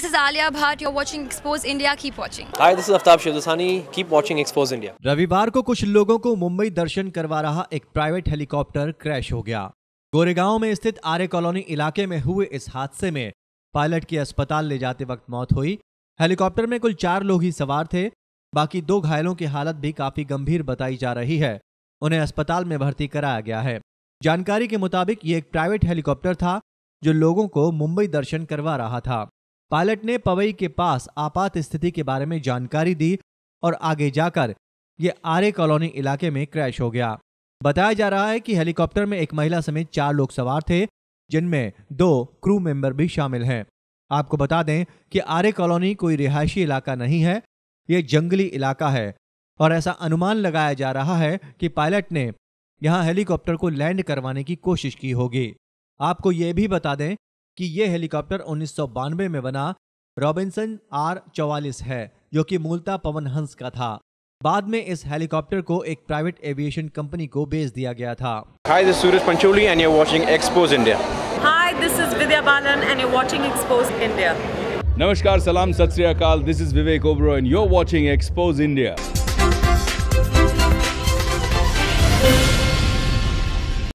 this is Alia Bhatt. You're watching Expose India. Keep watching. Hi, this is Aftab Shivdasani. Keep watching Expose India. रविवार को कुछ लोगों को मुंबई दर्शन करवा रहा एक प्राइवेट हेलीकॉप्टर क्रैश हो गया गोरेगांव में स्थित आर्य कॉलोनी इलाके में हुए इस हादसे में पायलट की अस्पताल ले जाते वक्त मौत हुई हेलीकॉप्टर में कुल चार लोग ही सवार थे बाकी दो घायलों की हालत भी काफी गंभीर बताई जा रही है उन्हें अस्पताल में भर्ती कराया गया है जानकारी के मुताबिक ये एक प्राइवेट हेलीकॉप्टर था जो लोगों को मुंबई दर्शन करवा रहा था पायलट ने पवई के पास आपात स्थिति के बारे में जानकारी दी और आगे जाकर यह आरे कॉलोनी इलाके में क्रैश हो गया बताया जा रहा है कि हेलीकॉप्टर में एक महिला समेत चार लोग सवार थे जिनमें दो क्रू मेंबर भी शामिल हैं आपको बता दें कि आरे कॉलोनी कोई रिहायशी इलाका नहीं है ये जंगली इलाका है और ऐसा अनुमान लगाया जा रहा है कि पायलट ने यहाँ हेलीकॉप्टर को लैंड करवाने की कोशिश की होगी आपको ये भी बता दें कि ये हेलीकॉप्टर उन्नीस में बना रॉबिन्सन आर चौवालीस है जो कि मूलतः पवन हंस का था बाद में इस हेलीकॉप्टर को एक प्राइवेट एविएशन कंपनी को बेच दिया गया था Hi, this is Suraj Pancholi and you're watching Expose India. Hi, this is Vidya Balan and you're watching Expose India. Namaskar, salam, sat This is Vivek Oberoi and you're watching Expose India.